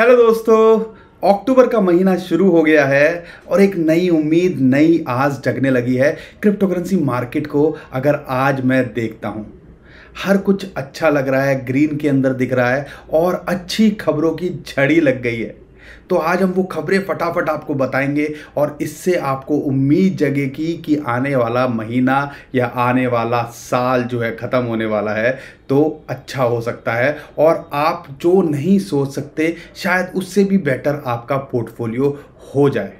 hello दोस्तों अक्टूबर का महीना शुरू हो गया है और एक नई उम्मीद नई आज जगने लगी है क्रिप्टोकरेंसी मार्केट को अगर आज मैं देखता हूँ हर कुछ अच्छा लग रहा है ग्रीन के अंदर दिख रहा है और अच्छी खबरों की झड़ी लग गई है तो आज हम वो खबरें फटाफट आपको बताएंगे और इससे आपको उम्मीद जगेगी कि आने वाला महीना या आने वाला साल जो है ख़त्म होने वाला है तो अच्छा हो सकता है और आप जो नहीं सोच सकते शायद उससे भी बेटर आपका पोर्टफोलियो हो जाए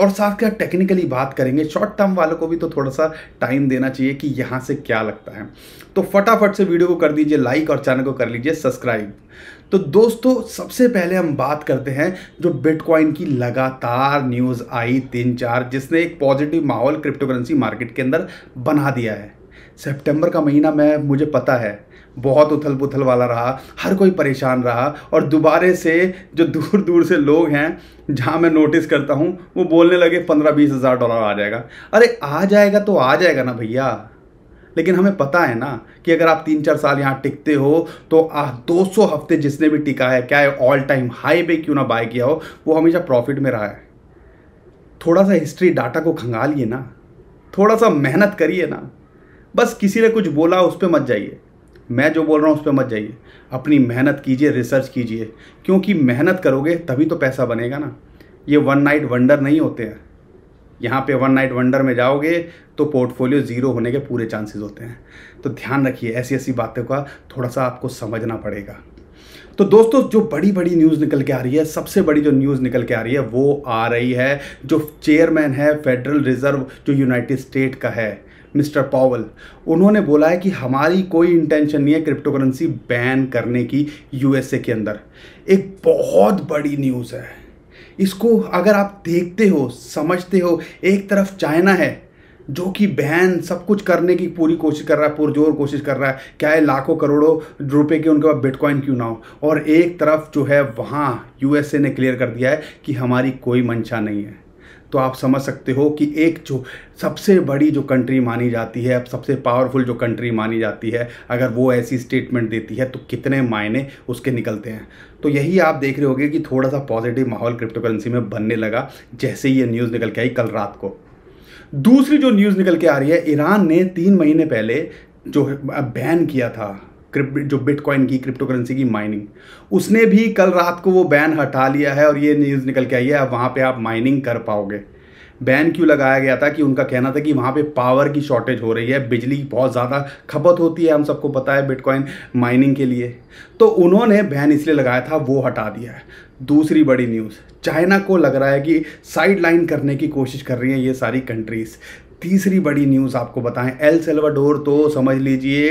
और साथ के साथ टेक्निकली बात करेंगे शॉर्ट टर्म वालों को भी तो थोड़ा सा टाइम देना चाहिए कि यहाँ से क्या लगता है तो फटाफट से वीडियो को कर दीजिए लाइक और चैनल को कर लीजिए सब्सक्राइब तो दोस्तों सबसे पहले हम बात करते हैं जो बिटकॉइन की लगातार न्यूज़ आई तीन चार जिसने एक पॉजिटिव माहौल क्रिप्टोकरेंसी मार्केट के अंदर बना दिया है सितंबर का महीना मैं मुझे पता है बहुत उथल पुथल वाला रहा हर कोई परेशान रहा और दोबारे से जो दूर दूर से लोग हैं जहाँ मैं नोटिस करता हूँ वो बोलने लगे पंद्रह बीस हज़ार डॉलर आ जाएगा अरे आ जाएगा तो आ जाएगा ना भैया लेकिन हमें पता है ना कि अगर आप तीन चार साल यहाँ टिकते हो तो आ, सौ हफ्ते जिसने भी टिका है क्या है ऑल टाइम हाई पे क्यों ना बाय किया हो वो हमेशा प्रॉफिट में रहा है थोड़ा सा हिस्ट्री डाटा को खंगालिए ना थोड़ा सा मेहनत करिए ना बस किसी ने कुछ बोला उस पर मत जाइए मैं जो बोल रहा हूँ उस पर मत जाइए अपनी मेहनत कीजिए रिसर्च कीजिए क्योंकि मेहनत करोगे तभी तो पैसा बनेगा ना ये वन नाइट वंडर नहीं होते हैं यहाँ पे वन नाइट वंडर में जाओगे तो पोर्टफोलियो ज़ीरो होने के पूरे चांसेस होते हैं तो ध्यान रखिए ऐसी ऐसी बातों का थोड़ा सा आपको समझना पड़ेगा तो दोस्तों जो बड़ी बड़ी न्यूज़ निकल के आ रही है सबसे बड़ी जो न्यूज़ निकल के आ रही है वो आ रही है जो चेयरमैन है फेडरल रिजर्व जो यूनाइटेड स्टेट का है मिस्टर पावल उन्होंने बोला है कि हमारी कोई इंटेंशन नहीं है क्रिप्टो करेंसी बैन करने की यूएसए के अंदर एक बहुत बड़ी न्यूज़ है इसको अगर आप देखते हो समझते हो एक तरफ चाइना है जो कि बहन सब कुछ करने की पूरी कोशिश कर रहा है पुरजोर कोशिश कर रहा है क्या है लाखों करोड़ों रुपए की उनके पास बिटकॉइन क्यों ना हो और एक तरफ जो है वहाँ यूएसए ने क्लियर कर दिया है कि हमारी कोई मंशा नहीं है तो आप समझ सकते हो कि एक जो सबसे बड़ी जो कंट्री मानी जाती है सबसे पावरफुल जो कंट्री मानी जाती है अगर वो ऐसी स्टेटमेंट देती है तो कितने मायने उसके निकलते हैं तो यही आप देख रहे होगे कि थोड़ा सा पॉजिटिव माहौल क्रिप्टो करेंसी में बनने लगा जैसे ही ये न्यूज़ निकल के आई कल रात को दूसरी जो न्यूज़ निकल के आ रही है ईरान ने तीन महीने पहले जो बैन किया था जो बिटकॉइन की क्रिप्टो करेंसी की माइनिंग उसने भी कल रात को वो बैन हटा लिया है और ये न्यूज़ निकल के आई है अब वहाँ पर आप माइनिंग कर पाओगे बैन क्यों लगाया गया था कि उनका कहना था कि वहाँ पे पावर की शॉर्टेज हो रही है बिजली बहुत ज़्यादा खपत होती है हम सबको पता है बिटकॉइन माइनिंग के लिए तो उन्होंने बैन इसलिए लगाया था वो हटा दिया है दूसरी बड़ी न्यूज़ चाइना को लग रहा है कि साइड लाइन करने की कोशिश कर रही हैं ये सारी कंट्रीज़ तीसरी बड़ी न्यूज़ आपको बताएं एल सेल्वाडोर तो समझ लीजिए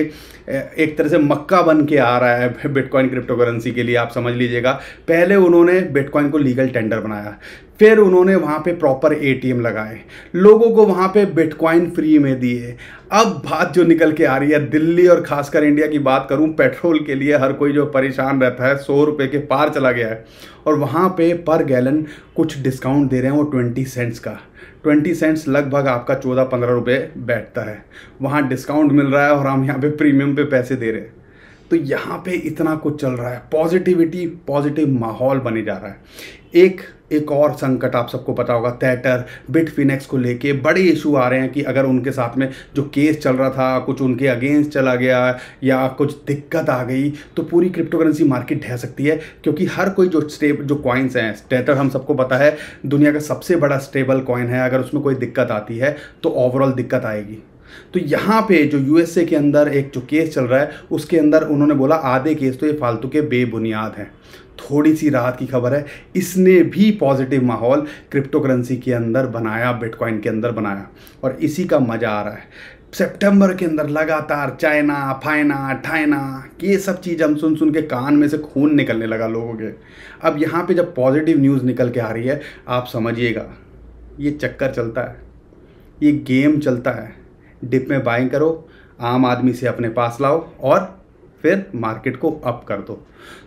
एक तरह से मक्का बन के आ रहा है बिटकॉइन क्रिप्टो करेंसी के लिए आप समझ लीजिएगा पहले उन्होंने बिटकॉइन को लीगल टेंडर बनाया फिर उन्होंने वहाँ पे प्रॉपर एटीएम लगाए लोगों को वहाँ पे बिटकॉइन फ्री में दिए अब बात जो निकल के आ रही है दिल्ली और खासकर इंडिया की बात करूँ पेट्रोल के लिए हर कोई जो परेशान रहता है सौ रुपये के पार चला गया है और वहाँ पे पर गैलन गैलन कुछ डिस्काउंट दे रहे हैं वो ट्वेंटी सेंट्स का ट्वेंटी सेंट्स लगभग आपका चौदह पंद्रह रुपये बैठता है वहाँ डिस्काउंट मिल रहा है और हम यहाँ पे प्रीमियम पे पैसे दे रहे हैं तो यहाँ पे इतना कुछ चल रहा है पॉजिटिविटी पॉजिटिव माहौल बने जा रहा है एक एक और संकट आप सबको पता होगा थिएटर बिट फिनेक्स को लेके बड़े इशू आ रहे हैं कि अगर उनके साथ में जो केस चल रहा था कुछ उनके अगेंस्ट चला गया या कुछ दिक्कत आ गई तो पूरी क्रिप्टो करेंसी मार्केट ढह सकती है क्योंकि हर कोई जो स्टेप जो कॉइन्स हैं टेटर हम सबको पता है दुनिया का सबसे बड़ा स्टेबल कॉइन है अगर उसमें कोई दिक्कत आती है तो ओवरऑल दिक्कत आएगी तो यहाँ पे जो यूएसए के अंदर एक जो केस चल रहा है उसके अंदर उन्होंने बोला आधे केस तो ये फालतू के बेबुनियाद हैं थोड़ी सी राहत की खबर है इसने भी पॉजिटिव माहौल क्रिप्टो करेंसी के अंदर बनाया बिटकॉइन के अंदर बनाया और इसी का मज़ा आ रहा है सितंबर के अंदर लगातार चाइना फाइना ठाइना ये सब चीज़ हम सुन सुन के कान में से खून निकलने लगा लोगों के अब यहाँ पे जब पॉजिटिव न्यूज़ निकल के आ रही है आप समझिएगा ये चक्कर चलता है ये गेम चलता है डिप में बाइंग करो आम आदमी से अपने पास लाओ और फिर मार्केट को अप कर दो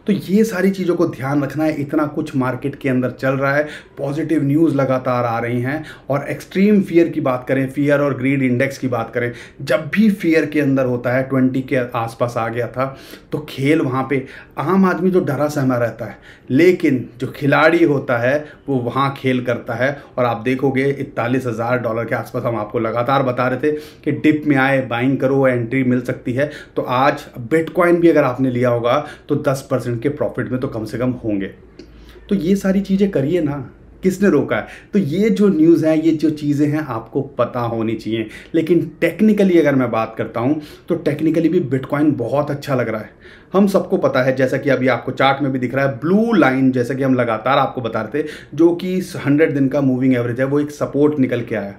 तो ये सारी चीज़ों को ध्यान रखना है इतना कुछ मार्केट के अंदर चल रहा है पॉजिटिव न्यूज़ लगातार आ रही हैं और एक्सट्रीम फियर की बात करें फियर और ग्रीड इंडेक्स की बात करें जब भी फियर के अंदर होता है ट्वेंटी के आसपास आ गया था तो खेल वहाँ पे आम आदमी तो डरा सहमा रहता है लेकिन जो खिलाड़ी होता है वो वहाँ खेल करता है और आप देखोगे इकतालीस हज़ार डॉलर के आसपास हम आपको लगातार बता रहे थे कि डिप में आए बाइंग करो एंट्री मिल सकती है तो आज बिटकॉइन कॉइन भी अगर आपने लिया होगा तो दस परसेंट के प्रॉफिट में तो कम से कम होंगे तो ये सारी चीज़ें करिए ना किसने रोका है तो ये जो न्यूज़ है ये जो चीज़ें हैं आपको पता होनी चाहिए लेकिन टेक्निकली अगर मैं बात करता हूँ तो टेक्निकली भी बिटकॉइन बहुत अच्छा लग रहा है हम सबको पता है जैसा कि अभी आपको चार्ट में भी दिख रहा है ब्लू लाइन जैसा कि हम लगातार आपको बता रहे थे जो कि हंड्रेड दिन का मूविंग एवरेज है वो एक सपोर्ट निकल के आया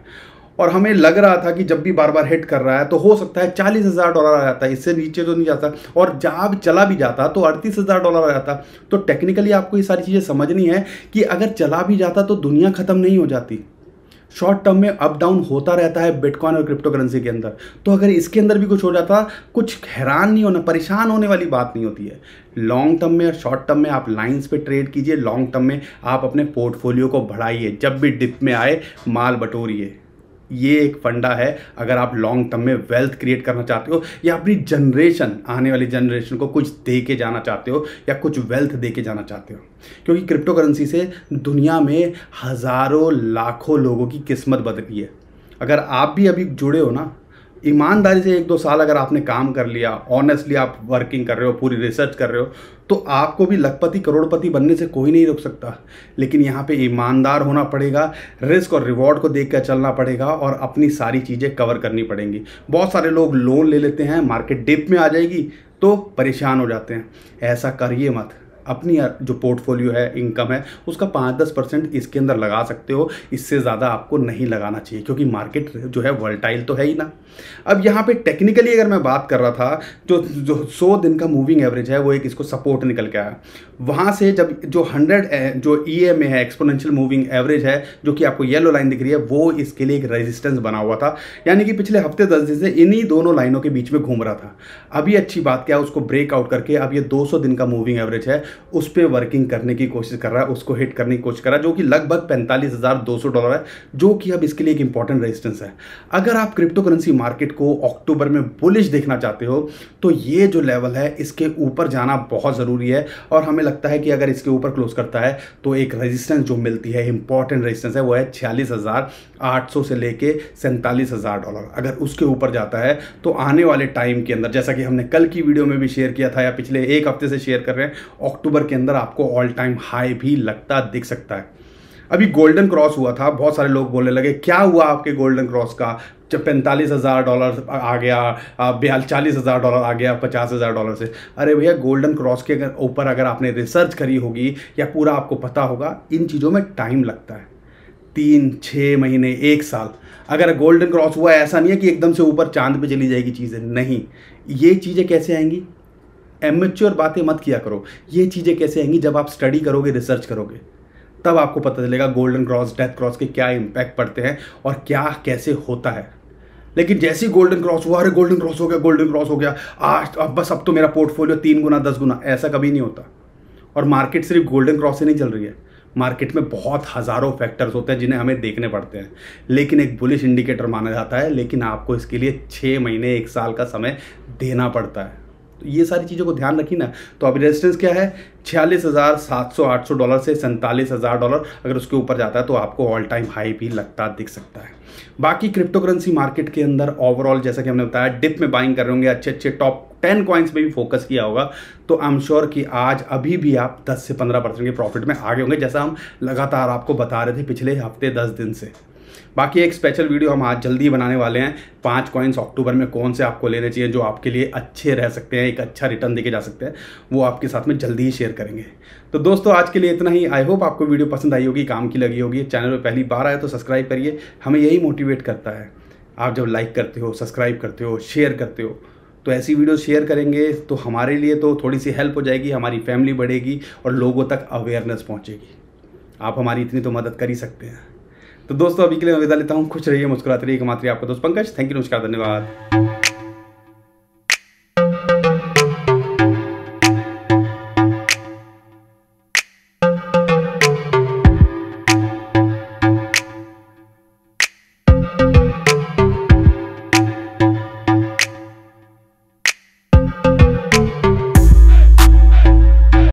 और हमें लग रहा था कि जब भी बार बार हिट कर रहा है तो हो सकता है चालीस हज़ार डॉलर आ जाता है इससे नीचे तो नहीं जाता और जब चला भी जाता तो अड़तीस हज़ार डॉलर आ जाता तो टेक्निकली आपको ये सारी चीज़ें समझनी है कि अगर चला भी जाता तो दुनिया ख़त्म नहीं हो जाती शॉर्ट टर्म में अप डाउन होता रहता है बिटकॉइन और क्रिप्टो करेंसी के अंदर तो अगर इसके अंदर भी कुछ हो जाता कुछ हैरान नहीं होना परेशान होने वाली बात नहीं होती है लॉन्ग टर्म में और शॉर्ट टर्म में आप लाइंस पे ट्रेड कीजिए लॉन्ग टर्म में आप अपने पोर्टफोलियो को बढ़ाइए जब भी डिप में आए माल बटोरिए ये एक फंडा है अगर आप लॉन्ग टर्म में वेल्थ क्रिएट करना चाहते हो या अपनी जनरेशन आने वाली जनरेशन को कुछ दे के जाना चाहते हो या कुछ वेल्थ दे के जाना चाहते हो क्योंकि क्रिप्टो करेंसी से दुनिया में हज़ारों लाखों लोगों की किस्मत बदली है अगर आप भी अभी जुड़े हो ना ईमानदारी से एक दो साल अगर आपने काम कर लिया ऑनेस्टली आप वर्किंग कर रहे हो पूरी रिसर्च कर रहे हो तो आपको भी लखपति करोड़पति बनने से कोई नहीं रोक सकता लेकिन यहाँ पे ईमानदार होना पड़ेगा रिस्क और रिवॉर्ड को देख कर चलना पड़ेगा और अपनी सारी चीज़ें कवर करनी पड़ेंगी बहुत सारे लोग लोन ले लेते हैं मार्केट डिप में आ जाएगी तो परेशान हो जाते हैं ऐसा करिए मत अपनी जो पोर्टफोलियो है इनकम है उसका पाँच दस परसेंट इसके अंदर लगा सकते हो इससे ज़्यादा आपको नहीं लगाना चाहिए क्योंकि मार्केट जो है वर्ल्टाइल तो है ही ना अब यहाँ पे टेक्निकली अगर मैं बात कर रहा था जो जो सौ दिन का मूविंग एवरेज है वो एक इसको सपोर्ट निकल के आया वहाँ से जब जो हंड्रेड जो ई एम ए है एक्सपोनेंशियल मूविंग एवरेज है जो कि आपको येलो लाइन दिख रही है वो इसके लिए एक रेजिस्टेंस बना हुआ था यानी कि पिछले हफ्ते दस दिन से इन्हीं दोनों लाइनों के बीच में घूम रहा था अभी अच्छी बात क्या है उसको ब्रेकआउट करके अब ये दो दिन का मूविंग एवरेज है उस पर वर्किंग करने की कोशिश कर रहा है उसको हिट करने की कोशिश कर रहा है जो कि लगभग पैंतालीस हज़ार दो सौ डॉलर है जो कि अब इसके लिए एक इंपॉर्टेंट रेजिस्टेंस है अगर आप क्रिप्टो करेंसी मार्केट को अक्टूबर में बुलिश देखना चाहते हो तो ये जो लेवल है इसके ऊपर जाना बहुत ज़रूरी है और हमें लगता है कि अगर इसके ऊपर क्लोज करता है तो एक रेजिस्टेंस जो मिलती है इंपॉर्टेंट रेजिस्टेंस है वो है छियालीस हज़ार आठ सौ से लेके सैंतालीस हज़ार डॉलर अगर उसके ऊपर जाता है तो आने वाले टाइम के अंदर जैसा कि हमने कल की वीडियो में भी शेयर किया था या पिछले एक हफ्ते से शेयर कर रहे हैं अक्टूबर अक्टूबर के अंदर आपको ऑल टाइम हाई भी लगता दिख सकता है अभी गोल्डन क्रॉस हुआ था बहुत सारे लोग बोलने लगे क्या हुआ आपके गोल्डन क्रॉस का जब पैंतालीस हज़ार डॉलर आ गया बयाल चालीस हज़ार डॉलर आ गया पचास हज़ार डॉलर से अरे भैया गोल्डन क्रॉस के अगर ऊपर अगर आपने रिसर्च करी होगी या पूरा आपको पता होगा इन चीज़ों में टाइम लगता है तीन छः महीने एक साल अगर गोल्डन क्रॉस हुआ ऐसा नहीं है कि एकदम से ऊपर चांद पे चली जाएगी चीज़ें नहीं ये चीज़ें कैसे आएंगी एमेच्योर बातें मत किया करो ये चीज़ें कैसे आएंगी जब आप स्टडी करोगे रिसर्च करोगे तब आपको पता चलेगा गोल्डन क्रॉस डेथ क्रॉस के क्या इम्पैक्ट पड़ते हैं और क्या कैसे होता है लेकिन जैसे ही गोल्डन क्रॉस हुआ अरे गोल्डन क्रॉस हो गया गोल्डन क्रॉस हो गया आज अब बस अब तो मेरा पोर्टफोलियो तीन गुना दस गुना ऐसा कभी नहीं होता और मार्केट सिर्फ गोल्डन क्रॉस से नहीं चल रही है मार्केट में बहुत हज़ारों फैक्टर्स होते हैं जिन्हें हमें देखने पड़ते हैं लेकिन एक बुलिश इंडिकेटर माना जाता है लेकिन आपको इसके लिए छः महीने एक साल का समय देना पड़ता है तो ये सारी चीज़ों को ध्यान रखिए ना तो अभी रेजिस्टेंस क्या है छियालीस हज़ार सात सौ आठ सौ डॉलर से सैंतालीस हज़ार डॉलर अगर उसके ऊपर जाता है तो आपको ऑल टाइम हाई भी लगता दिख सकता है बाकी क्रिप्टो करेंसी मार्केट के अंदर ओवरऑल जैसा कि हमने बताया डिप में बाइंग कर रहे होंगे अच्छे अच्छे टॉप टेन कॉइन्स में भी फोकस किया होगा तो आई एम श्योर कि आज अभी भी आप दस से पंद्रह परसेंट के प्रॉफिट में आगे होंगे जैसा हम लगातार आपको बता रहे थे पिछले हफ्ते दस दिन से बाकी एक स्पेशल वीडियो हम आज जल्दी बनाने वाले हैं पाँच कॉइन्स अक्टूबर में कौन से आपको लेने चाहिए जो आपके लिए अच्छे रह सकते हैं एक अच्छा रिटर्न देके जा सकते हैं वो आपके साथ में जल्दी ही शेयर करेंगे तो दोस्तों आज के लिए इतना ही आई होप आपको वीडियो पसंद आई होगी काम की लगी होगी चैनल पर पहली बार आए तो सब्सक्राइब करिए हमें यही मोटिवेट करता है आप जब लाइक करते हो सब्सक्राइब करते हो शेयर करते हो तो ऐसी वीडियो शेयर करेंगे तो हमारे लिए तो थोड़ी सी हेल्प हो जाएगी हमारी फैमिली बढ़ेगी और लोगों तक अवेयरनेस पहुँचेगी आप हमारी इतनी तो मदद कर ही सकते हैं तो दोस्तों अभी के लिए मैं विदा लेता हूँ खुश रहिए मुस्कुराते रहिए मात्र आपका दोस्त पंकज थैंक यू नमस्कार धन्यवाद